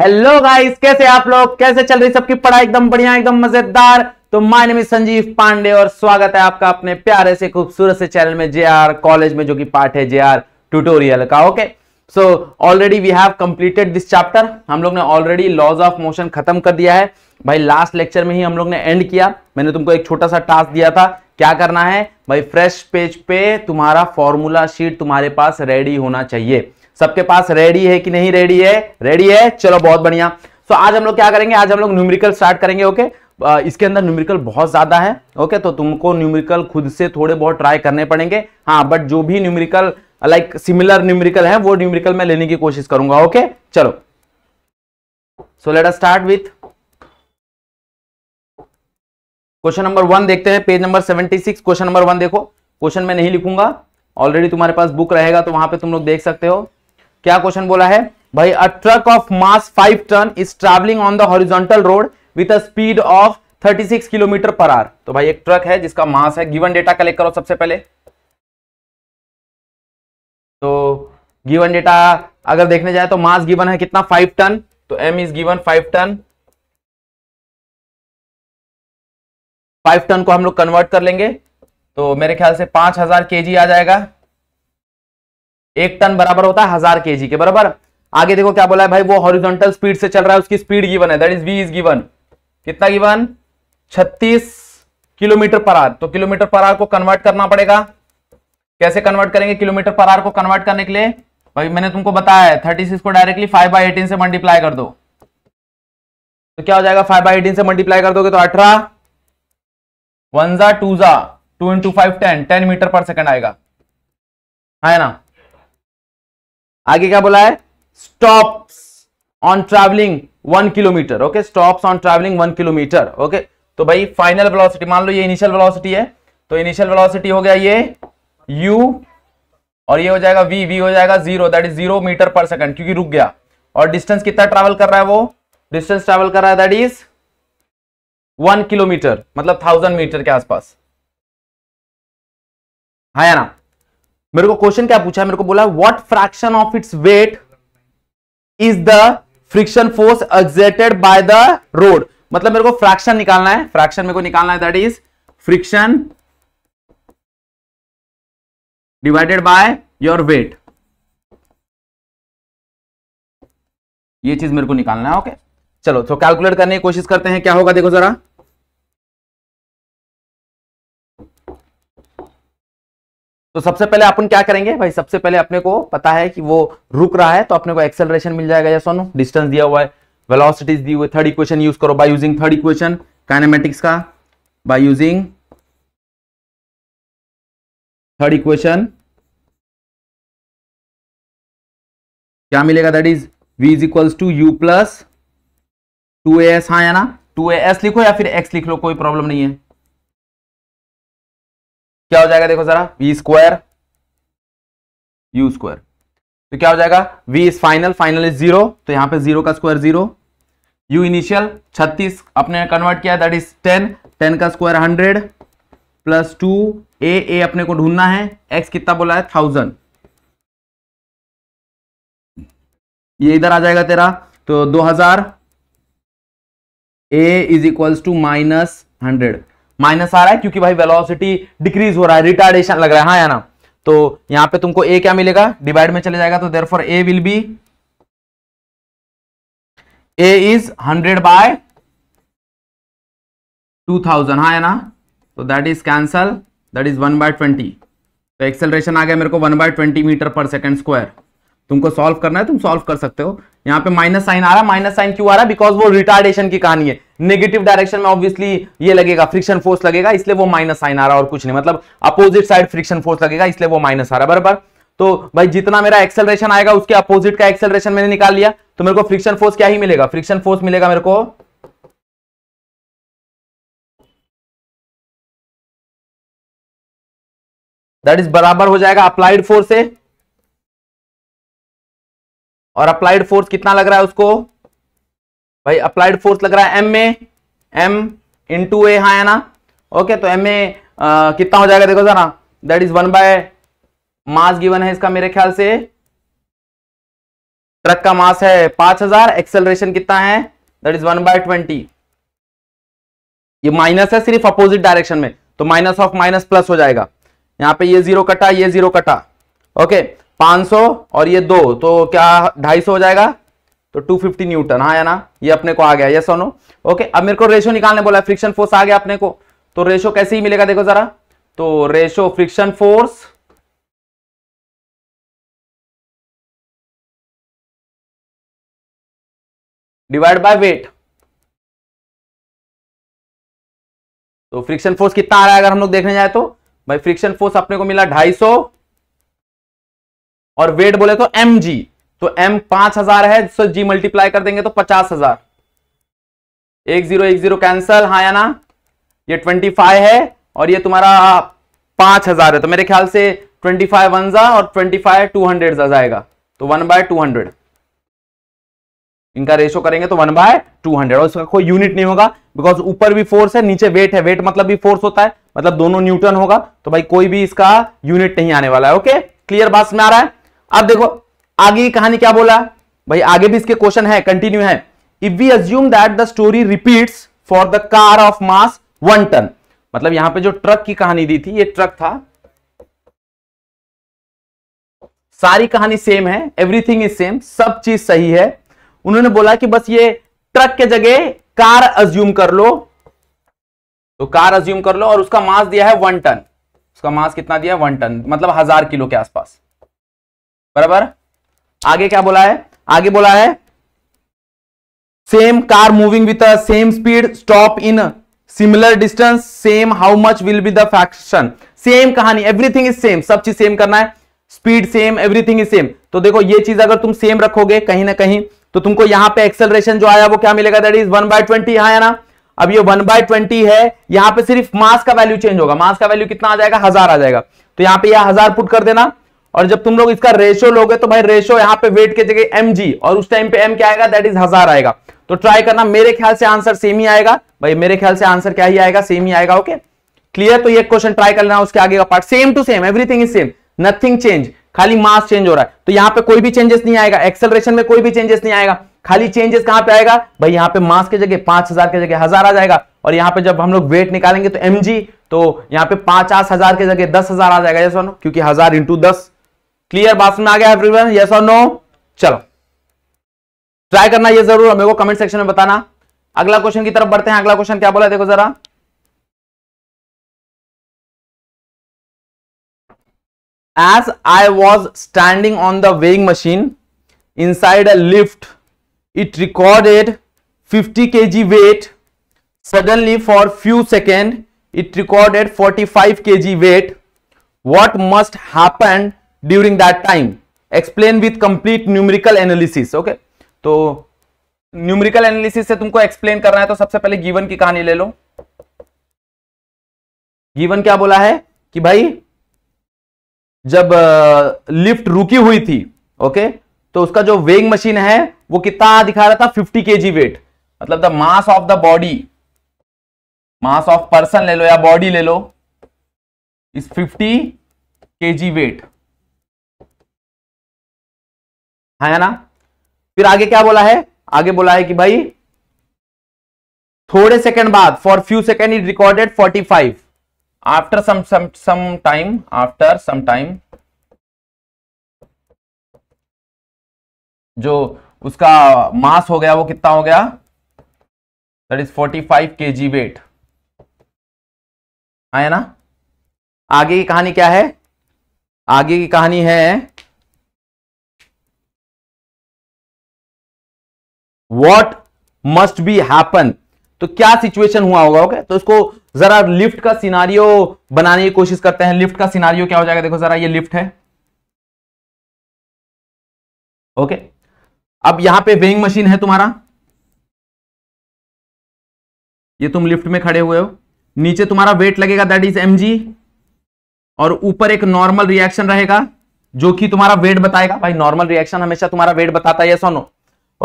Hello guys कैसे आप लोग कैसे चल रही सबकी पढ़ाई एकदम बढ़िया एकदम मजेदार तो माय नेम संजीव पांडे और स्वागत है आपका अपने प्यारे से खूबसूरत से चैनल में जेआर कॉलेज में जो कि पार्ट है जेआर ट्यूटोरियल का okay so already we have completed this chapter हम लोग ने ऑलरेडी लॉज ऑफ मोशन खत्म कर दिया है भाई लास्ट लेक्चर में ही हम लोग ने एंड किया मैंने तुमको एक छोटा सा टास्क दिया था क्या करना है भाई फ्रेश पेज पे तुम्हारा फॉर्मूला शीट तुम्हारे पास रेडी होना चाहिए सबके पास रेडी है कि नहीं रेडी है रेडी है चलो बहुत बढ़िया सो आज हम लोग क्या करेंगे आज हम लोग न्यूमेरिकल स्टार्ट करेंगे ओके इसके अंदर न्यूमेरिकल बहुत ज्यादा है ओके तो तुमको न्यूमेरिकल खुद से थोड़े बहुत ट्राई करने पड़ेंगे हाँ बट जो भी न्यूमेरिकल लाइक सिमिलर न्यूमेरिकल है वो न्यूमेरिकल मैं लेने की कोशिश करूंगा ओके चलो so let start with question number one देखते हैं page number seventy six question number one देखो क्वेश्चन मैं नहीं लिखूंगा ऑलरेडी तुम्हारे पास बुक रहेगा तो वहां पे तुम लोग देख सकते हो क्या क्वेश्चन बोला है भाई a truck of mass five ton is travelling on the horizontal road with a speed of 36 kilometre per hour तो भाई एक ट्रक है जिसका मास है गिवन डेटा कलेक्ट करो सबसे पहले तो गिवन डेटा अगर देखने जाए तो मास गिवन है कितना फाइव टन तो M is given five ton five ton को हम लोग कन्वर्ट कर लेंगे तो मेरे ख्याल से पांच हजार के जी आ जाएगा एक टन बराबर होता है हजार के के बराबर आगे देखो क्या बोला है भाई वो हॉरिजॉन्टल स्पीड से चल रहा है उसकी स्पीड गिवन है that is v is given कितना गिवन 36 किलोमीटर पर आर तो किलोमीटर पर आर को कन्वर्ट करना पड़ेगा कैसे कन्वर्ट करेंगे किलोमीटर पर आर को कन्वर्ट करने के लिए भाई मैंने तुमको बताया थर्टी सिक्स को डायरेक्टली फाइव बाई एटीन से मल्टीप्लाई कर दो तो क्या हो जाएगा फाइव बाई एटीन से मल्टीप्लाई कर दोगे तो अठारह वन जा टू जा two into five ten ten metre per second आएगा है ना आगे क्या बोला है stop on travelling one kilometre okay stop on travelling one kilometre okay तो भाई फाइनल वेलोसिटी मान लो ये इनिशियल वेलोसिटी है तो इनिशियल वेलोसिटी हो गया ये u और ये हो जाएगा v v हो जाएगा zero that is zero metre per second क्योंकि रुक गया और डिस्टेंस कितना ट्रेवल कर रहा है वो डिस्टेंस ट्रेवल कर रहा है दैट इज वन किलोमीटर मतलब थाउजेंड मीटर के आसपास है हाँ ना मेरे को क्वेश्चन क्या पूछा है मेरे को बोला what fraction of its weight is the friction force exerted by the road मतलब मेरे को फ्रैक्शन निकालना है फ्रैक्शन मेरे को निकालना है that is friction divided by your weight ये चीज मेरे को निकालना है ओके okay? चलो तो कैलकुलेट करने की कोशिश करते हैं क्या होगा देखो जरा तो सबसे पहले अपन क्या करेंगे भाई सबसे पहले अपने को पता है कि वो रुक रहा है तो अपने को एक्सेलरेशन मिल जाएगा या सोनू डिस्टेंस दिया हुआ है वेलोसिटीज दी हुई थर्ड इक्वेशन यूज करो by using third equation kinematics का बाय यूजिंग थर्ड इक्वेशन क्या मिलेगा that is v is equals to u plus two a s हाँ या ना टू ए एस लिखो या फिर x लिख लो कोई प्रॉब्लम नहीं है क्या हो जाएगा देखो जरा वी स्क्वायर यू स्क्वायर तो क्या हो जाएगा v is final final is zero तो यहां पे जीरो का स्क्वायर जीरो u इनिशियल 36 अपने कन्वर्ट किया दैट इज 10 10 का square 100 plus two a a अपने को ढूंढना है x कितना बोला है थाउजेंड ये इधर आ जाएगा तेरा तो 2000 a is equals to minus hundred minus आ रहा है क्योंकि भाई वेलोसिटी डिक्रीज हो रहा है रिटार्डेशन लग रहा है हाँ या ना तो यहां पे तुमको ए क्या मिलेगा डिवाइड में चले जाएगा तो there for a will be a is hundred by two thousand हाँ है ना तो that is cancel that is one by twenty तो एक्सेलरेशन आ गया मेरे को one by twenty metre per second square तुमको सॉल्व करना है तुम सॉल्व कर सकते हो यहाँ पे माइनस साइन आ रहा है माइनस साइन क्यों आ रहा है बिकॉज वो रिटार्डेशन की कहानी है नेगेटिव डायरेक्शन में ऑब्वियसली ये लगेगा फ्रिक्शन फोर्स लगेगा इसलिए वो माइनस साइन आ रहा और कुछ नहीं मतलब अपोजिट साइड फ्रिक्शन फोर्स लगेगा इसलिए वो माइनस आ रहा बराबर तो भाई जितना मेरा एक्सेलरेशन आएगा उसके अपोजिट का एक्सेलरेशन मैंने निकाल लिया तो मेरे को फ्रिक्शन फोर्स क्या ही मिलेगा फ्रिक्शन फोर्स मिलेगा मेरे को दैट इज बराबर हो जाएगा अप्लाइड फोर्स से और अप्लाइड फोर्स कितना लग रहा है उसको भाई अप्लाइड फोर्स लग रहा है एम में एम इन टू ए हाँ है ना ओके तो एम ए कितना हो जाएगा देखो जरा that is one by mass given है इसका मेरे ख्याल से ट्रक का मास है पांच हजार एक्सेलरेशन कितना है that is one by twenty ये माइनस है सिर्फ अपोजिट डायरेक्शन में तो माइनस ऑफ माइनस प्लस हो जाएगा यहाँ पे ये जीरो कटा ये जीरो कटा ओके 500 और ये दो तो क्या 250 हो जाएगा तो 250 न्यूटन हाँ या ना ये अपने को आ गया ये सोनो ओके अब मेरे को रेशो निकालने बोला फ्रिक्शन फोर्स आ गया अपने को तो रेशो कैसे ही मिलेगा देखो जरा तो ratio friction force divide by weight तो फ्रिक्शन फोर्स कितना आ रहा है अगर हम लोग देखने जाए तो भाई फ्रिक्शन फोर्स अपने को मिला 250 और वेट बोले तो एम जी तो एम पांच हजार है तो जी मल्टीप्लाई कर देंगे तो पचास हजार एक जीरो एक जीरो कैंसल हाँ या ना ये ट्वेंटी फाइव है और ये तुम्हारा पांच हजार है तो मेरे ख्याल से ट्वेंटी फाइव वन जा और ट्वेंटी फाइव टू हंड्रेड जा जाएगा तो वन बाय टू हंड्रेड इनका रेशो करेंगे तो वन बाय टू हंड्रेड और इसका कोई यूनिट नहीं होगा बिकॉज ऊपर भी फोर्स है नीचे वेट है वेट मतलब भी फोर्स होता है मतलब दोनों न्यूटन होगा तो भाई कोई भी इसका यूनिट नहीं आने वाला है ओके क्लियर बात में आ रहा है अब देखो आगे की कहानी क्या बोला भाई आगे भी इसके क्वेश्चन है कंटिन्यू है if we assume that the story repeats for the car of mass one ton मतलब यहां पे जो ट्रक की कहानी दी थी ये ट्रक था सारी कहानी सेम है एवरीथिंग इज सेम सब चीज सही है उन्होंने बोला कि बस ये ट्रक के जगह कार अज्यूम कर लो तो कार अज्यूम कर लो और उसका मास दिया है वन टन उसका मास कितना दिया है वन टन मतलब हजार किलो के आसपास बराबर आगे क्या बोला है आगे बोला है same car moving with same speed stop in similar distance same how much will be the fraction same कहानी एवरीथिंग इज सेम सब चीज सेम करना है speed same everything is same तो देखो ये चीज अगर तुम सेम रखोगे कहीं ना कहीं तो तुमको यहां पे एक्सेलरेशन जो आया वो क्या मिलेगा that is one by twenty यहां है ना अब ये वन बाय ट्वेंटी है यहां पे सिर्फ मास का वैल्यू चेंज होगा मास का वैल्यू कितना आ जाएगा हजार आ जाएगा तो यहां पे यह हजार पुट कर देना और जब तुम लोग इसका रेशो लोगे तो भाई रेशो यहाँ पे वेट के जगह एम और उस टाइम पे एम क्या आएगा दैट इज हजार आएगा तो ट्राई करना मेरे ख्याल से आंसर सेम ही आएगा भाई मेरे ख्याल से आंसर क्या ही आएगा सेम ही आएगा ओके क्लियर तो ये क्वेश्चन ट्राई कर लेना उसके आगे का part same to same everything is same nothing change खाली मास चेंज हो रहा है तो यहाँ पे कोई भी चेंजेस नहीं आएगा एक्सेलरेशन में कोई भी चेंजेस नहीं आएगा खाली चेंजेस कहां पे आएगा भाई यहाँ पे मास के जगह पांच हजार के जगह हजार आ जाएगा और यहाँ पे जब हम लोग वेट निकालेंगे तो एम तो यहाँ पे पांच हजार के जगह दस हजार आ जाएगा जैसा क्योंकि हजार इंटू दस क्लियर बात में आ गया एवरीवन यस और नो चलो ट्राई करना ये जरूर मेरे को कमेंट सेक्शन में बताना अगला क्वेश्चन की तरफ बढ़ते हैं अगला क्वेश्चन क्या बोला देखो जरा as I was standing on the weighing machine inside a lift it recorded fifty k g weight suddenly for few second it recorded forty five k g weight what must happen during that time explain with complete numerical analysis okay तो numerical analysis से तुमको explain करना है तो सबसे पहले given की कहानी ले लो गीवन क्या बोला है कि भाई जब लिफ्ट रुकी हुई थी ओके तो उसका जो वेग मशीन है वो कितना दिखा रहा था 50 केजी वेट मतलब the mass of the body mass of person ले लो या बॉडी ले लो इस 50 केजी वेट है हाँ ना फिर आगे क्या बोला है आगे बोला है कि भाई थोड़े सेकंड बाद for few second is recorded 45 after some some some time after some time जो उसका मास हो गया वो कितना हो गया that is 45 five k g wait आया ना आगे की कहानी क्या है आगे की कहानी है वॉट मस्ट बी हैपन तो क्या सिचुएशन हुआ होगा ओके तो इसको जरा लिफ्ट का सिनारियो बनाने की कोशिश करते हैं लिफ्ट का सिनारियो क्या हो जाएगा देखो जरा ये लिफ्ट है ओके अब यहां पे वेइंग मशीन है तुम्हारा ये तुम लिफ्ट में खड़े हुए हो नीचे तुम्हारा वेट लगेगा दैट इज एम और ऊपर एक नॉर्मल रिएक्शन रहेगा जो कि तुम्हारा वेट बताएगा भाई नॉर्मल रिएक्शन हमेशा तुम्हारा वेट बताता है सोनो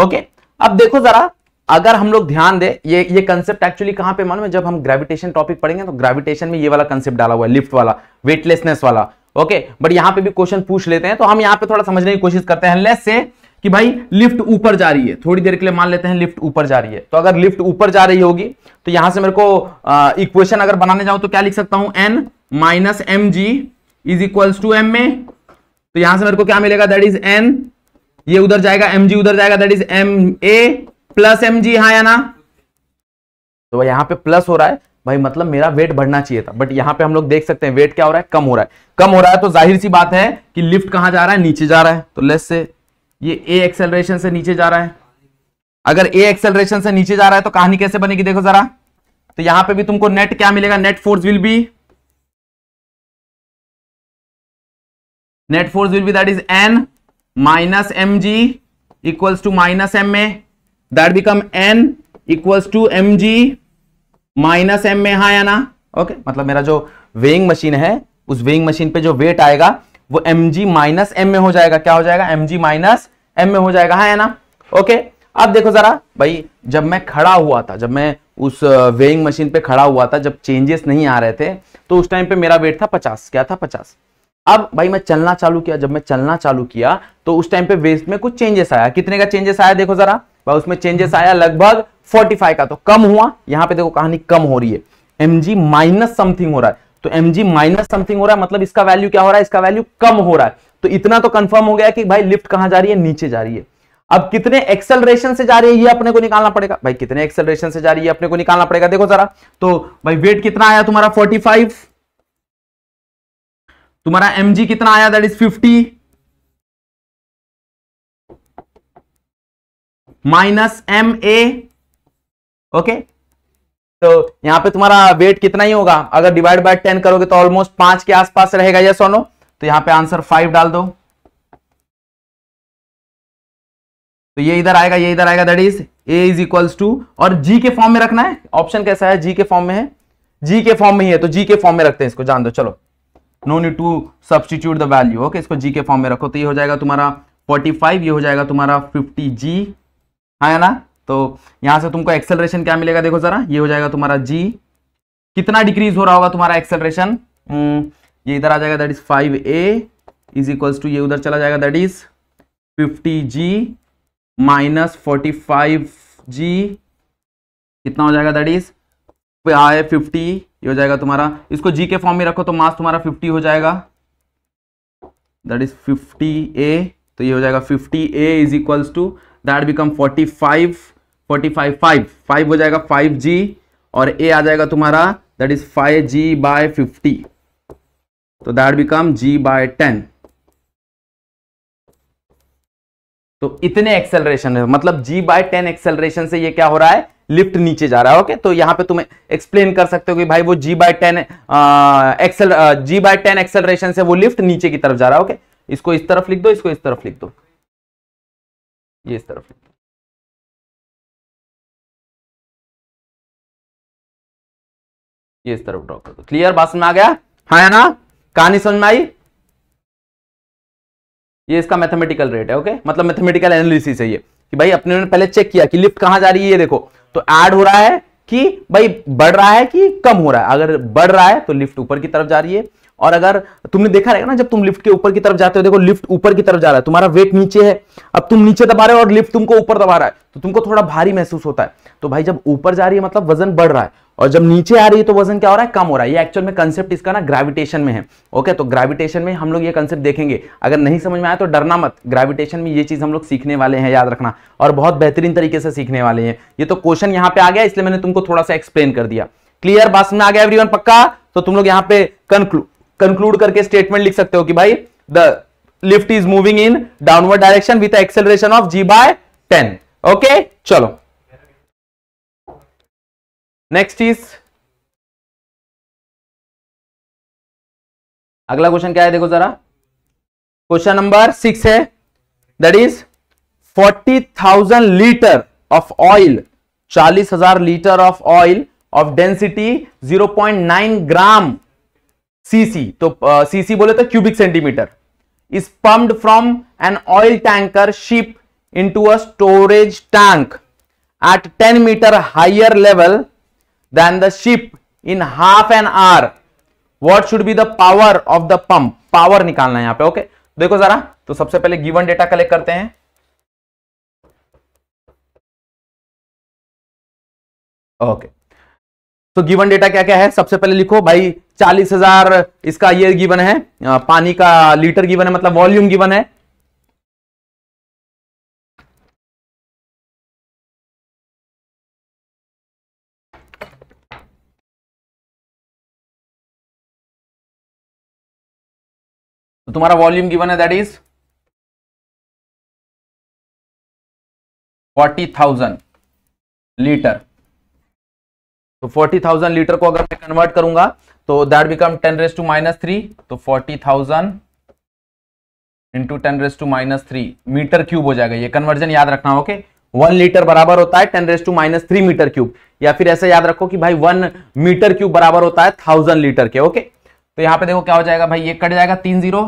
ओके अब देखो जरा अगर हम लोग ध्यान दें ये ये कंसेप्ट एक्चुअली कहां पे मालूम है जब हम ग्रेविटेशन टॉपिक पढ़ेंगे तो ग्रेविटेशन में ये वाला कंसेप्ट डाला हुआ है लिफ्ट वाला वेटलेसनेस वाला ओके बट यहां पे भी क्वेश्चन पूछ लेते हैं तो हम यहां पे थोड़ा समझने की कोशिश करते हैं लेस से कि भाई लिफ्ट ऊपर जा रही है थोड़ी देर के लिए मान लेते हैं लिफ्ट ऊपर जा रही है तो अगर लिफ्ट ऊपर जा रही होगी तो यहां से मेरे को इक्वेशन अगर बनाने जाऊं तो क्या लिख सकता हूं N minus m g is equals to m a तो यहां से मेरे को क्या मिलेगा दैट इज एन ये उधर जाएगा एम जी उधर जाएगा that is m a plus m g हाँ या ना तो भाई यहाँ पे प्लस हो रहा है भाई मतलब मेरा वेट बढ़ना चाहिए था बट यहाँ पे हम लोग देख सकते हैं वेट क्या हो रहा है कम हो रहा है कम हो रहा है तो जाहिर सी बात है कि लिफ्ट कहाँ जा रहा है नीचे जा रहा है तो लेस से ये ए एक्सेलरेशन से नीचे जा रहा है अगर ए एक्सेलरेशन से नीचे जा रहा है तो कहानी कैसे बनेगी देखो जरा तो यहां पे भी तुमको नेट क्या मिलेगा net force will be net force will be that is N two minus m a that become N equals to m g minus m a हाँ ना ओके okay? मतलब मेरा जो वेइंग मशीन है उस वेइंग मशीन पे जो wait आएगा वो एम जी माइनस एम हो जाएगा क्या हो जाएगा एम जी माइनस एम हो जाएगा हाँ ना ओके okay? अब देखो जरा भाई जब मैं खड़ा हुआ था जब मैं उस वेइंग मशीन पे खड़ा हुआ था जब चेंजेस नहीं आ रहे थे तो उस टाइम पे मेरा वेट था पचास क्या था पचास अब भाई मैं चलना चालू किया जब मैं चलना चालू किया तो उस टाइम पे वेस्ट में कुछ चेंजेस आया कितने का चेंजेस आया देखो जरा भाई उसमें चेंजेस आया लगभग 45 का तो कम हुआ यहाँ पे देखो कहानी कम हो रही है एम जी माइनस समथिंग हो रहा है तो एम जी माइनस समथिंग हो रहा है मतलब इसका वैल्यू क्या हो रहा है इसका वैल्यू कम हो रहा है तो इतना तो कंफर्म हो गया कि भाई लिफ्ट कहां जा रही है नीचे जा रही है अब कितने एक्सेलरेशन से जा रही है ये अपने को निकालना पड़ेगा भाई कितने एक्सेलरेशन से जा रही है अपने को निकालना पड़ेगा देखो जरा तो भाई वेट कितना आया तुम्हारा 45 तुम्हारा एम जी कितना आया that is fifty minus m a okay तो यहां पे तुम्हारा वेट कितना ही होगा अगर डिवाइड बाय टेन करोगे तो ऑलमोस्ट पांच के आसपास रहेगा यस सोनो तो यहां पे आंसर फाइव डाल दो तो ये इधर आएगा ये इधर आएगा that is a is equals to और जी के फॉर्म में रखना है ऑप्शन कैसा है जी के फॉर्म में है जी के फॉर्म में ही है तो जी के फॉर्म में रखते हैं इसको जान दो चलो no need to substitute the value okay इसको जी के फॉर्म में रखो तो ये हो जाएगा तुम्हारा 45 ये हो जाएगा तुम्हारा 50 जी है ना तो यहां से तुमको एक्सेलरेशन क्या मिलेगा देखो जरा ये हो जाएगा तुम्हारा जी कितना डिक्रीज हो रहा होगा तुम्हारा एक्सेलरेशन hmm, ये इधर आ जाएगा that is five a is equals to ये उधर चला जाएगा that is fifty g minus forty five g कितना हो जाएगा दैट इज पे आए फिफ्टी ये हो जाएगा तुम्हारा इसको जी के फॉर्म में रखो तो मास तुम्हारा फिफ्टी हो जाएगा दैट इज फिफ्टी ए तो ये हो जाएगा fifty a is equals to that become forty five forty five five five हो जाएगा फाइव जी और ए आ जाएगा तुम्हारा that is five g by fifty तो that become g by ten तो इतने एक्सेलरेशन है मतलब जी बाय टेन एक्सेलरेशन से ये क्या हो रहा है लिफ्ट नीचे जा रहा है ओके तो यहां पे तुम्हें एक्सप्लेन कर सकते हो कि भाई वो जी बाय टेन एक्सल जी बाय टेन एक्सलरेशन से वो लिफ्ट नीचे की तरफ जा रहा है ओके इसको इस तरफ लिख दो इसको इस तरफ लिख दो ये इस तरफ लिख दो ये इस तरफ ड्रॉ कर दो क्लियर बात समझ आ गया हाँ है ना कहानी समझ में आई ये इसका मैथमेटिकल रेट है ओके मतलब मैथमेटिकल एनालिसिस है ये कि भाई अपने पहले चेक किया कि लिफ्ट कहां जा रही है ये देखो तो ऐड हो रहा है कि भाई बढ़ रहा है कि कम हो रहा है अगर बढ़ रहा है तो लिफ्ट ऊपर की तरफ जा रही है और अगर तुमने देखा रहेगा ना जब तुम लिफ्ट के ऊपर की तरफ जाते हो देखो लिफ्ट ऊपर की तरफ जा रहा है तुम्हारा वेट नीचे है अब तुम नीचे दबा रहे हो और लिफ्ट तुमको ऊपर दबा रहा है तो तुमको थोड़ा भारी महसूस होता है तो भाई जब ऊपर जा रही है मतलब वजन बढ़ रहा है और जब नीचे आ रही है तो वजन क्या हो रहा है कम हो रहा है ये एक्चुअल में कंसेप्ट इसका ना ग्रेविटेशन में है ओके तो ग्रेविटेशन में हम लोग ये कंसेप्ट देखेंगे अगर नहीं समझ में आया तो डरना मत ग्रेविटेशन में ये चीज़ हम लोग सीखने वाले हैं याद रखना और बहुत बेहतरीन तरीके से सीखने वाले हैं ये तो क्वेश्चन यहाँ पे आ गया इसलिए मैंने तुमको थोड़ा सा एक्सप्लेन कर दिया क्लियर बात में आ गया एवरी पक्का तो तुम लोग यहाँ पे कंक्लूड कंक्लूड करके स्टेटमेंट लिख सकते हो कि भाई the lift is moving in downward direction with acceleration of g by ten okay चलो नेक्स्ट इज अगला क्वेश्चन क्या है देखो जरा क्वेश्चन नंबर सिक्स है that is forty thousand litre of oil चालीस हजार litre of oil of density zero point nine gram c c तो सीसी uh, बोले तो cubic centimetre is pumped from an oil tanker ship into a storage tank at ten metre higher level than the ship in half an hour what should be the power of the pump power nikalna hai yahan pe okay? देखो जरा तो सबसे पहले given data collect करते हैं okay तो given data क्या क्या है सबसे पहले लिखो भाई 40,000 इसका ये गिवन है पानी का लीटर गिवन है मतलब वॉल्यूम गिवन है तो तुम्हारा वॉल्यूम गिवन है that is forty thousand litre तो फोर्टी थाउजेंड लीटर को अगर मैं कन्वर्ट करूंगा तो that become ten raise to minus three तो forty thousand into ten raise to minus three metre cube हो जाएगा ये कन्वर्जन याद रखना ओके वन लीटर बराबर होता है ten raise to minus three metre cube या फिर ऐसे याद रखो कि भाई वन मीटर क्यूब बराबर होता है थाउजेंड लीटर के ओके okay? तो यहाँ पे देखो क्या हो जाएगा भाई ये कट जाएगा तीन जीरो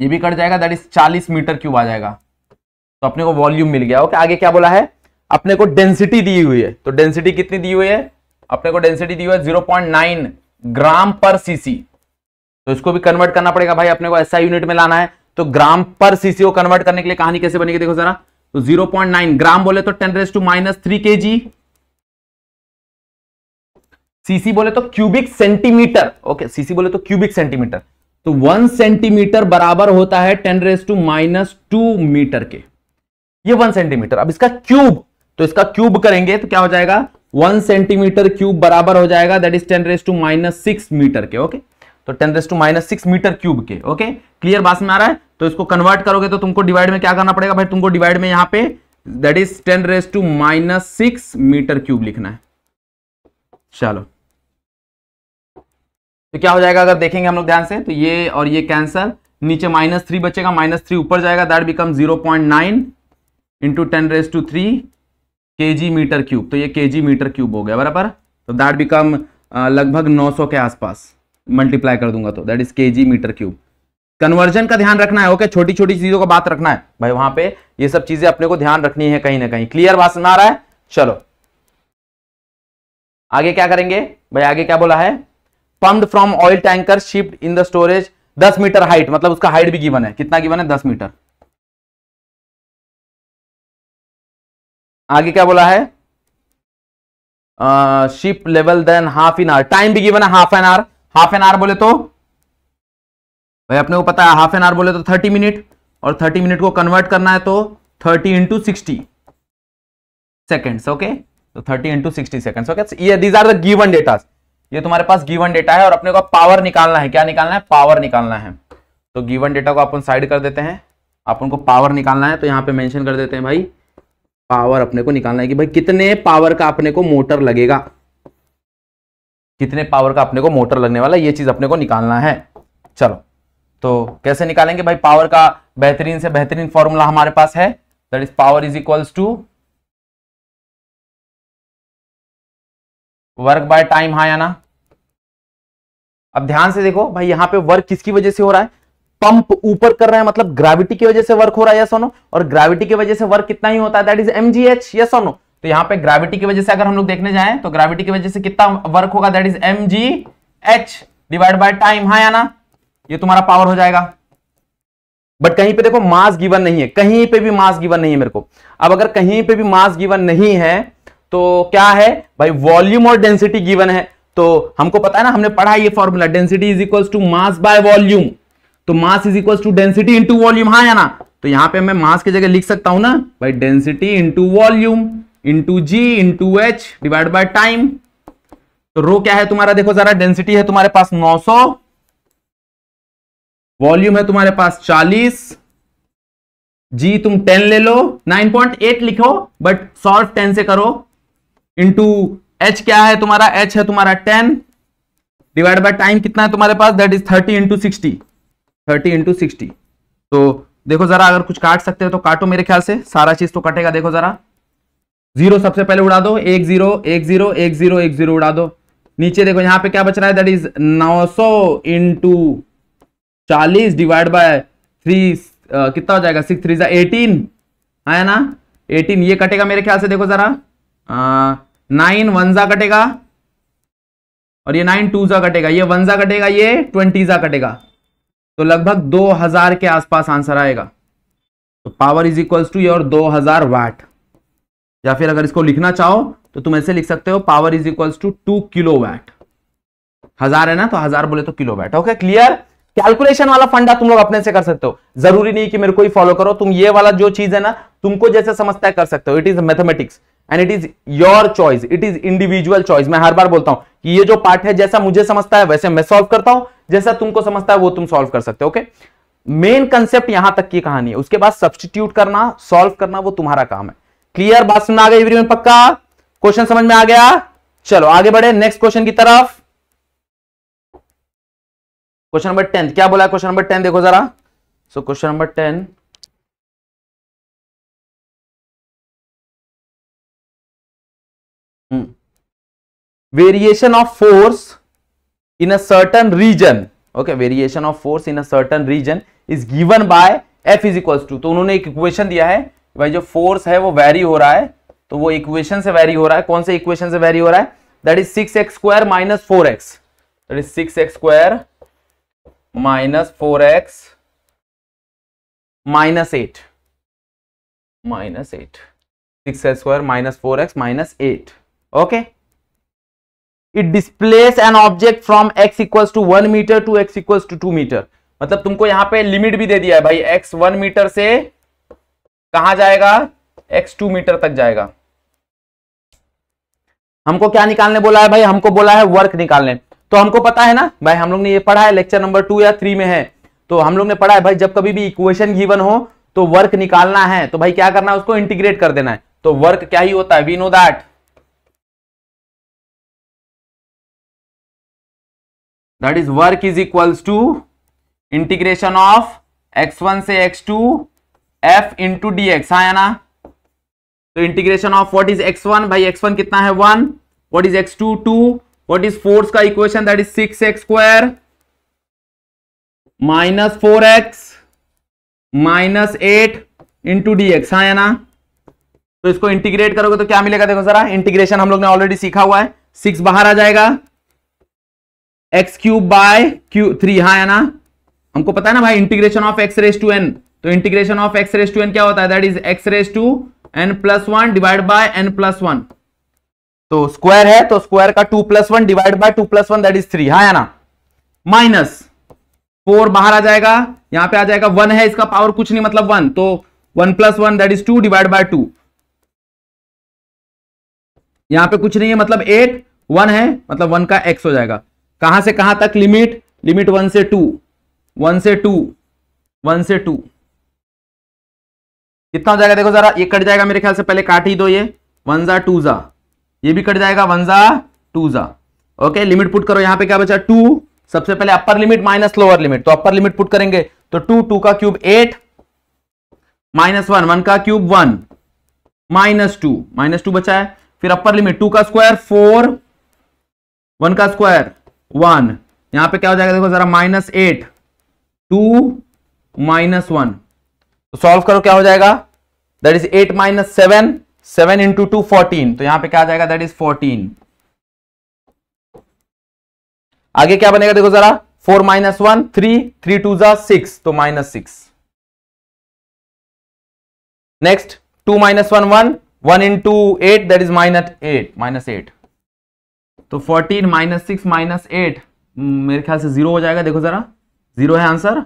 ये भी कट जाएगा दैट इज चालीस मीटर क्यूब आ जाएगा तो अपने को वॉल्यूम मिल गया ओके आगे क्या बोला है अपने को डेंसिटी दी हुई है तो डेंसिटी कितनी दी हुई है अपने को डेंसिटी दी हुई है जीरो पॉइंट नाइन ग्राम पर सीसी तो इसको भी कन्वर्ट करना पड़ेगा भाई अपने को ऐसा यूनिट में लाना है तो ग्राम पर सीसी को कन्वर्ट करने के लिए कहानी कैसे बनेगी देखो जरा तो 0.9 ग्राम बोले तो 10 race to minus three k ji CC बोले तो क्यूबिक सेंटीमीटर ओके सीसी बोले तो क्यूबिक सेंटीमीटर तो वन सेंटीमीटर बराबर होता है ten raise to minus two metre के ये वन सेंटीमीटर अब इसका क्यूब तो इसका क्यूब करेंगे तो क्या हो जाएगा वन सेंटीमीटर क्यूब बराबर हो जाएगा that is ten raise to minus six metre के ओके तो ten raise to minus six metre cube के ओके क्लियर बात में आ रहा है तो इसको कन्वर्ट करोगे तो तुमको डिवाइड में क्या करना पड़ेगा भाई तुमको डिवाइड में यहां पे that is ten raise to minus six metre cube लिखना है चलो तो क्या हो जाएगा अगर देखेंगे हम लोग ध्यान से तो ये और ये कैंसर नीचे माइनस थ्री बचेगा माइनस थ्री ऊपर जाएगा that become zero point nine into ten raise to three k g metre cube तो ये के जी मीटर क्यूब हो गया बराबर तो दैट बिकम लगभग सौ के आसपास मल्टीप्लाई कर दूंगा तो दैट इज के जी मीटर क्यूब कन्वर्जन का ध्यान रखना है ओके छोटी छोटी चीजों का बात रखना है भाई वहां पे ये सब चीजें अपने को ध्यान रखनी है कहीं ना कहीं क्लियर बात सुना रहा है चलो आगे क्या करेंगे भाई आगे क्या बोला है pumped from oil tanker shipped in the storage दस मीटर हाइट मतलब उसका हाइट भी गिवन है कितना गिवन है दस मीटर आगे क्या बोला है ship level then half an hour time भी गिवन है half an hour half an hour बोले तो भाई अपने को पता है हाफ एन आवर बोले तो थर्टी मिनट और थर्टी मिनट को कन्वर्ट करना है तो thirty into sixty seconds okay तो thirty into sixty seconds okay these are the given data ये तुम्हारे पास गिवन डेटा है और अपने को पावर निकालना है क्या निकालना है पावर निकालना है तो गिवन डेटा को अपन साइड कर देते हैं अपन को पावर निकालना है तो यहाँ पे मेंशन कर देते हैं भाई पावर अपने को निकालना है कि भाई कितने पावर का अपने को मोटर लगेगा कितने पावर का अपने को मोटर लगने वाला ये चीज अपने को निकालना है चलो तो कैसे निकालेंगे भाई पावर का बेहतरीन से बेहतरीन फॉर्मूला हमारे पास है that is power is equals to work by time हा या ना अब ध्यान से देखो भाई यहां पे वर्क किसकी वजह से हो रहा है पंप ऊपर कर रहा है मतलब ग्रेविटी की वजह से वर्क हो रहा है या और और ग्रेविटी की वजह से वर्क कितना ही होता है दैट इज एमजीएच या सोनो तो यहां पे ग्रेविटी की वजह से अगर हम लोग देखने जाए तो ग्रेविटी की वजह से कितना वर्क होगा that is m g h divide by time हा या ना ये तुम्हारा पावर हो जाएगा बट कहीं पे देखो मास गिवन नहीं है कहीं पे भी मास गिवन नहीं है मेरे को अब अगर कहीं पे भी मास गिवन नहीं है तो क्या है भाई वॉल्यूम और डेंसिटी गिवन है तो हमको पता है ना हमने पढ़ा ये formula density is equal to mass by volume तो mass is equal to density into volume हाँ या ना तो यहां पे मैं मास की जगह लिख सकता हूं ना भाई density into volume into g into h divide by time तो रो क्या है तुम्हारा देखो जरा डेंसिटी है तुम्हारे पास 900 वॉल्यूम है तुम्हारे पास 40 जी तुम 10 ले लो 9.8 लिखो बट सॉल्व 10 से करो इंटू एच क्या है तुम्हारा एच है तुम्हारा टेन डिवाइड बाय टाइम कितना है तुम्हारे पास that is thirty into sixty thirty into sixty तो देखो जरा अगर कुछ काट सकते हो तो काटो मेरे ख्याल से सारा चीज तो कटेगा देखो जरा जीरो सबसे पहले उड़ा दो एक जीरो एक जीरो एक जीरो एक जीरो उड़ा दो नीचे देखो यहाँ पे क्या बच रहा है दैट इज नौ सौ इंटू चालीस डिवाइड बाय थ्री कितना हो जाएगा सिक्स थ्री एटीन आया ना एटीन ये कटेगा मेरे ख्याल से देखो जरा नाइन वन जा कटेगा और ये नाइन टू जा कटेगा ये वन जा कटेगा ये ट्वेंटी जा कटेगा तो लगभग दो हजार के आसपास आंसर आएगा तो power is equals to your दो हजार वाट या फिर अगर इसको लिखना चाहो तो तुम ऐसे लिख सकते हो power is equals to two kilowatt हजार है ना तो हजार बोले तो kilowatt okay clear calculation वाला फंडा तुम लोग अपने से कर सकते हो जरूरी नहीं कि मेरे को ही फॉलो करो तुम ये वाला जो चीज है ना तुमको जैसे समझता है कर सकते हो it is mathematics and it is your choice it is individual choice मैं हर बार बोलता हूं कि ये जो पार्ट है जैसा मुझे समझता है वैसे मैं सॉल्व करता हूं जैसा तुमको समझता है वो तुम सॉल्व कर सकते हो ओके मेन कंसेप्ट यहां तक की कहानी है उसके बाद सब्सटीट्यूट करना सॉल्व करना वो तुम्हारा काम है क्लियर बात सुनना आ गई में पक्का क्वेश्चन समझ में आ गया चलो आगे बढ़े नेक्स्ट क्वेश्चन की तरफ क्वेश्चन नंबर टेन क्या बोला क्वेश्चन नंबर टेन देखो जरा so question number ten variation of force in a certain region okay variation of force in a certain region is given by F is equal to तो उन्होंने एक equation दिया है भाई जो फोर्स है वो वैरी हो रहा है तो वो इक्वेशन से वैरी हो रहा है कौन से इक्वेशन से वैरी हो रहा है that is six x square minus four x that is six x square minus four x minus eight minus eight six x square minus four x minus eight okay it displace an object from x equal to one metre to x equal to two metre मतलब तुमको यहां पे limit भी दे दिया है भाई x one metre से कहा जाएगा एक्स टू मीटर तक जाएगा हमको क्या निकालने बोला है भाई हमको बोला है वर्क निकालने तो हमको पता है ना भाई हम लोग ने ये पढ़ा है लेक्चर नंबर टू या थ्री में है तो हम लोग ने पढ़ा है भाई जब कभी भी इक्वेशन गिवन हो तो वर्क निकालना है तो भाई क्या करना है उसको इंटीग्रेट कर देना है तो वर्क क्या ही होता है we know that that is work is equals to integration of x one से x two F into d x आया ना तो integration of what is one भाई वन कितना है one what is x two what is force का equation that is six x square minus four x minus eight into d x आया ना तो इसको इंटीग्रेट करोगे तो क्या मिलेगा देखो जरा इंटीग्रेशन हम लोग ने ऑलरेडी सीखा हुआ है सिक्स बाहर आ जाएगा x cube by q three हाँ है ना हमको पता है ना भाई integration of x raise to n तो integration of x raise to n क्या होता है that is x raise to n plus one divide by n plus one तो स्क्वायर है तो स्क्वायर का two plus one divide by two plus one that is three हाँ है ना माइनस फोर बाहर आ जाएगा यहां पे आ जाएगा वन है इसका पावर कुछ नहीं मतलब वन तो one plus one that is two divide by two यहां पे कुछ नहीं है मतलब एट वन है मतलब वन का एक्स हो जाएगा कहां से कहां तक लिमिट लिमिट वन से टू वन से टू वन से टू कितना हो जाएगा देखो जरा ये कट जाएगा मेरे ख्याल से पहले काट ही दो ये वन जा टू जा ये भी कट जाएगा वन जा टू जा ओके लिमिट पुट करो यहां पे क्या बचा टू सबसे पहले upper limit minus lower limit तो अपर लिमिट पुट करेंगे तो टू टू का cube eight minus one one का cube one minus two minus two बचा है फिर अपर लिमिट टू का स्क्वायर फोर वन का स्क्वायर वन यहां पे क्या हो जाएगा देखो जरा minus eight two minus one तो सॉल्व करो क्या हो जाएगा that is eight minus seven seven into two fourteen तो यहां पे क्या आ जाएगा दैट इज फोर्टीन आगे क्या बनेगा देखो जरा four minus one three three two जा सिक्स तो minus six next two minus one one one into eight that is minus eight minus eight तो fourteen minus six minus eight मेरे ख्याल से जीरो हो जाएगा देखो जरा जीरो है आंसर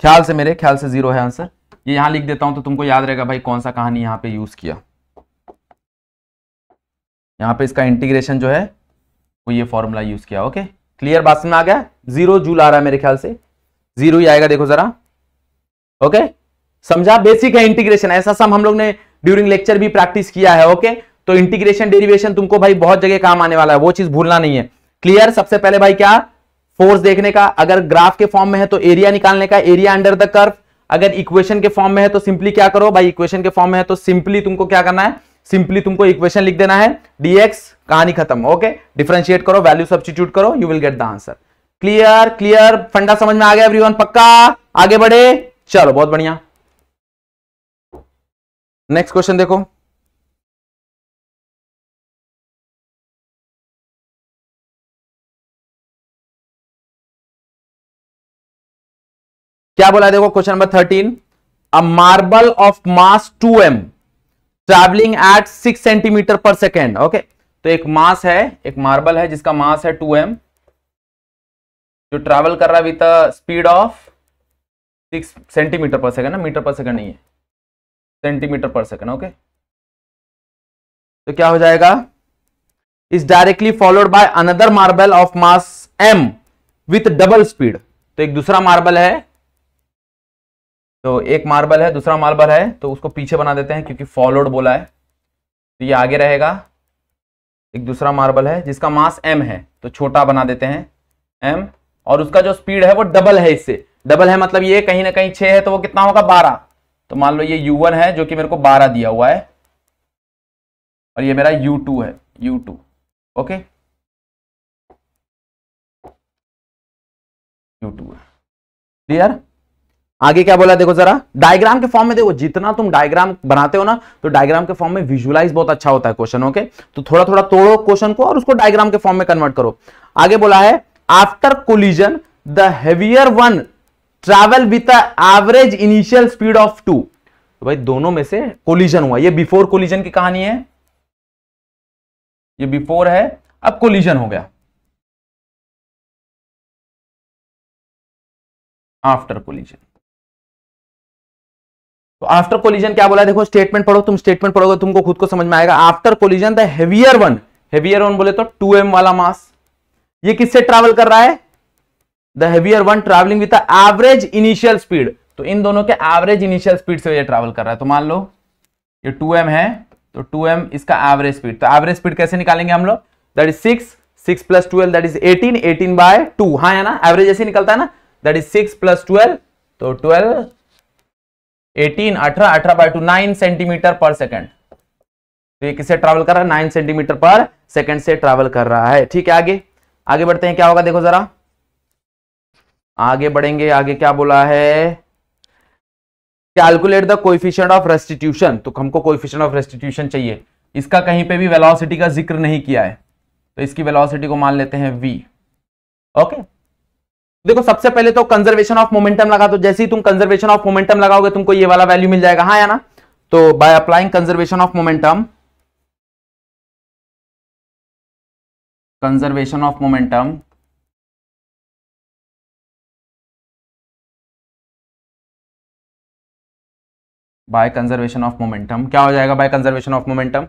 ख्याल से मेरे ख्याल से जीरो है आंसर ये यहां लिख देता हूं तो तुमको याद रहेगा भाई कौन सा कहानी यहां पे यूज किया यहां पे इसका इंटीग्रेशन जो है वो ये फॉर्मूला यूज किया ओके क्लियर बात में आ गया जीरो जूल आ रहा है मेरे ख्याल से जीरो ही आएगा देखो जरा ओके समझा बेसिक है इंटीग्रेशन ऐसा सम हम लोग ने ड्यूरिंग लेक्चर भी प्रैक्टिस किया है ओके तो इंटीग्रेशन डेरिवेशन तुमको भाई बहुत जगह काम आने वाला है वो चीज भूलना नहीं है क्लियर सबसे पहले भाई क्या फोर्स देखने का अगर ग्राफ के फॉर्म में है तो एरिया निकालने का एरिया अंडर द कर्व अगर इक्वेशन के फॉर्म में है तो सिंपली क्या करो भाई इक्वेशन के फॉर्म में है तो सिंपली तुमको क्या करना है सिंपली तुमको इक्वेशन लिख देना है डीएक्स कहानी खत्म ओके डिफ्रेंशिएट करो वैल्यू सब्सिट्यूट करो you will get the answer clear clear फंडा समझ में आ गया एवरीवन पक्का आगे बढ़े चलो बहुत बढ़िया नेक्स्ट क्वेश्चन देखो क्या बोला देखो question number thirteen a marble of mass two m travelling at six centimetre per second okay तो एक मास है एक मार्बल है जिसका मास है टू एम जो ट्रेवल कर रहा है with speed of six centimetre per second ना मीटर पर सेकेंड नहीं है सेंटीमीटर पर सेकेंड ओके तो क्या हो जाएगा is directly followed by another marble of mass m with double speed तो एक दूसरा मार्बल है तो एक मार्बल है दूसरा मार्बल है तो उसको पीछे बना देते हैं क्योंकि फॉलोड बोला है तो ये आगे रहेगा एक दूसरा मार्बल है जिसका मास एम है तो छोटा बना देते हैं एम और उसका जो स्पीड है वो डबल है इससे डबल है मतलब ये कहीं ना कहीं छह है तो वो कितना होगा बारह तो मान लो ये यू वन है जो कि मेरे को बारह दिया हुआ है और ये मेरा यू टू है u two okay u two है क्लियर आगे क्या बोला देखो जरा डायग्राम के फॉर्म में देखो जितना तुम डायग्राम बनाते हो ना तो डायग्राम के फॉर्म में विजुअलाइज बहुत अच्छा होता है क्वेश्चन ओके तो थोड़ा थोड़ा तोड़ो क्वेश्चन को और उसको डायग्राम के फॉर्म में कन्वर्ट करो आगे बोला है after collision the heavier one travel with average initial speed of two तो भाई दोनों में से कोलिजन हुआ ये बिफोर कोलिजन की कहानी है ये बिफोर है अब कोलिजन हो गया आफ्टर कोलिजन तो आफ्टर कोलिजन क्या बोला देखो स्टेटमेंट पढ़ो तुम स्टेटमेंट पढ़ोगे तुमको खुद को समझ में आएगा after collision the one heavier one बोले तो टू एम वाला मास ये किससे ट्रैवल कर रहा है the heavier one travelling with average initial speed तो इन दोनों के एवरेज इनिशियल स्पीड से ये ट्रैवल कर रहा है तो मान लो ये 2m है तो 2m इसका एवरेज स्पीड तो एवरेज स्पीड कैसे निकालेंगे हम लोग that is six six plus twelve that is eighteen eighteen by two हाँ है ना एवरेज ऐसे निकलता है ना that is six plus twelve तो ट्वेल्व एटीन अठारह अठारह by two nine centimetre per second तो ये किससे ट्रैवल कर रहा है नाइन सेंटीमीटर पर सेकेंड से ट्रैवल कर रहा है ठीक है आगे आगे बढ़ते हैं क्या होगा देखो जरा आगे बढ़ेंगे आगे क्या बोला है calculate the coefficient of restitution तो हमको कोइफिशियंट ऑफ रेस्टिट्यूशन चाहिए इसका कहीं पे भी वेलोसिटी का जिक्र नहीं किया है तो इसकी वेलोसिटी को मान लेते हैं वी ओके okay? देखो सबसे पहले तो कंजर्वेशन ऑफ मोमेंटम लगा तो जैसे ही तुम कंजर्वेशन ऑफ मोमेंटम लगाओगे तुमको ये वाला वैल्यू मिल जाएगा हाँ या ना तो by applying conservation of momentum conservation of momentum by conservation of momentum क्या हो जाएगा बाय कंजर्वेशन ऑफ मोमेंटम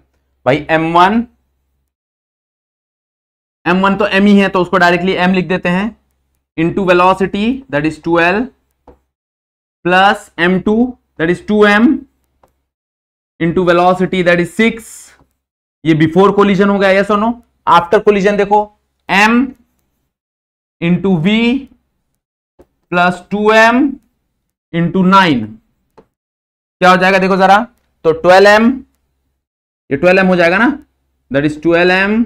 भाई एम वन एम वन तो एम ही है तो उसको डायरेक्टली एम लिख देते हैं into velocity that is two l plus m two that is two m into velocity that is six ये बिफोर कोलिजन हो गया सोनो आफ्टर कोलिजन देखो m into v plus two m into nine क्या हो जाएगा देखो जरा तो ट्वेल्व एम ये ट्वेल्व एम हो जाएगा ना दैट इज ट्वेल्व एम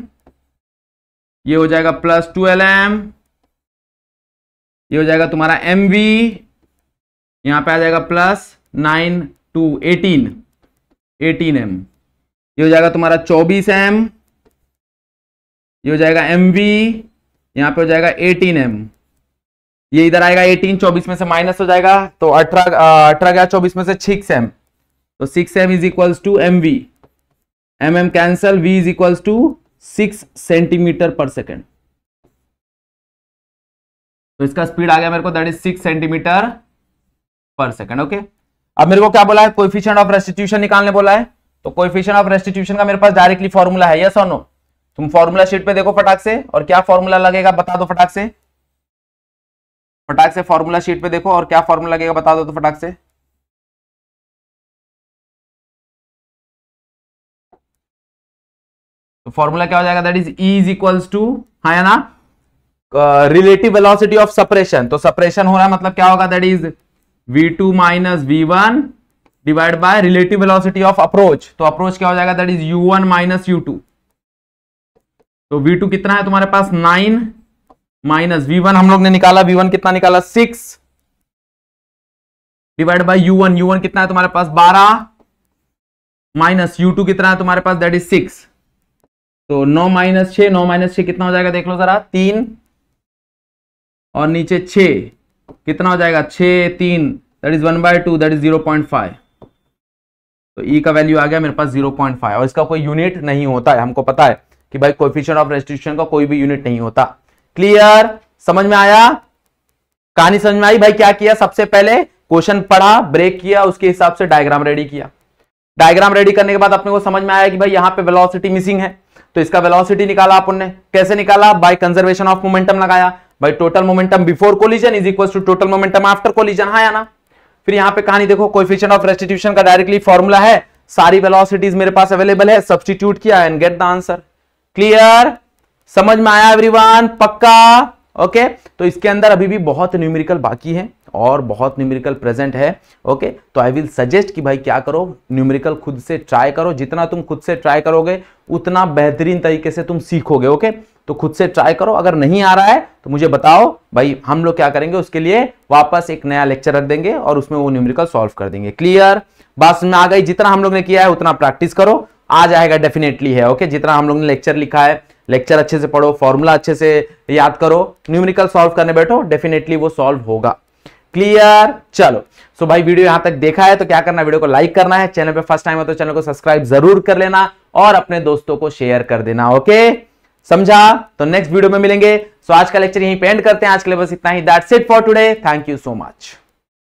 ये हो जाएगा प्लस ट्वेल्व एम ये हो जाएगा तुम्हारा एम वी यहाँ पे आ जाएगा plus nine two eighteen eighteen m ये हो जाएगा तुम्हारा चौबीस एम ये हो जाएगा एम वी यहाँ पे हो जाएगा एटीन एम ये इधर आएगा एटीन चौबीस में से माइनस हो जाएगा तो अठारह अठारह गया चौबीस में से सिक्स एम तो six m is equals to m v m m cancel v is equals to six centimetre per second तो इसका स्पीड आ गया मेरे को that is six centimetre per second okay अब मेरे को क्या बोला है कोइफिशियंट ऑफ रेस्टिट्यूशन निकालने बोला है तो कोइफिशियंट ऑफ रेस्टिट्यूशन का मेरे पास डायरेक्टली फॉर्मूला है यस और नो तुम फॉर्मूला शीट पे देखो फटाक से और क्या फॉर्मूला लगेगा बता दो फटाक से फटाक से फॉर्मूला शीट पे देखो और क्या फॉर्मूला लगेगा बता दो तो फटाक से तो फॉर्मूला क्या हो जाएगा that is e is equals to हाँ या ना रिलेटिव वेलोसिटी ऑफ सप्रेशन तो सप्रेशन हो रहा है मतलब क्या होगा that is v2 two minus v one divide by relative velocity of approach तो अप्रोच क्या हो जाएगा that is u1 one minus u तो v2 कितना है तुम्हारे पास नाइन माइनस वी हम लोग ने निकाला v1 कितना निकाला six divide by u1 u1 कितना है तुम्हारे पास बारह माइनस यू टू कितना है तुम्हारे पास दैट इज सिक्स तो नौ माइनस छ नौ माइनस छ कितना हो जाएगा देख लो जरा तीन और नीचे छ कितना हो जाएगा छ तीन that is one by two that is zero point five तो ई e का वैल्यू आ गया मेरे पास जीरो पॉइंट फाइव और इसका कोई यूनिट नहीं होता है हमको पता है कि भाई कोफिशियंट ऑफ रेस्ट्रिक्शन का कोई भी यूनिट नहीं होता क्लियर समझ में आया कहानी समझ में आई भाई क्या किया सबसे पहले क्वेश्चन पढ़ा ब्रेक किया उसके हिसाब से डायग्राम रेडी किया डायग्राम रेडी करने के बाद अपने को समझ में आया कि भाई यहां पे वेलोसिटी मिसिंग है तो इसका वेलोसिटी निकाला अपन ने कैसे निकाला बाय कंजर्वेशन ऑफ मोमेंटम लगाया भाई total momentum before collision is equal to total momentum after collision हाँ या ना फिर यहाँ पे कहानी देखो कोफिशियंट ऑफ रेस्टिट्यूशन का डायरेक्टली फॉर्मुला है सारी वेलोसिटीज मेरे पास अवेलेबल है सब्सटीट्यूट किया and get the answer clear समझ में आया एवरीवन पक्का ओके तो इसके अंदर अभी भी बहुत न्यूमेरिकल बाकी है और बहुत न्यूमेरिकल प्रेजेंट है ओके तो आई विल सजेस्ट कि भाई क्या करो न्यूमेरिकल खुद से ट्राई करो जितना तुम खुद से ट्राई करोगे उतना बेहतरीन तरीके से तुम सीखोगे ओके तो खुद से ट्राई करो अगर नहीं आ रहा है तो मुझे बताओ भाई हम लोग क्या करेंगे उसके लिए वापस एक नया लेक्चर रख देंगे और उसमें वो न्यूमेरिकल सॉल्व कर देंगे क्लियर बात में आ गई जितना हम लोग ने किया है उतना प्रैक्टिस करो आ जाएगा डेफिनेटली है ओके जितना हम लोग ने लेक्चर लिखा है लेक्चर अच्छे से पढ़ो फॉर्मूला अच्छे से याद करो न्यूमेरिकल सॉल्व करने बैठो डेफिनेटली वो सॉल्व होगा क्लियर चलो सो so भाई वीडियो यहां तक देखा है तो क्या करना वीडियो को लाइक करना है चैनल पे फर्स्ट टाइम है तो चैनल को सब्सक्राइब जरूर कर लेना और अपने दोस्तों को शेयर कर देना ओके समझा तो नेक्स्ट वीडियो में मिलेंगे सो आज का लेक्चर यहीं पेंड करते हैं आज के लिए बस इतना ही that's it for today thank you so much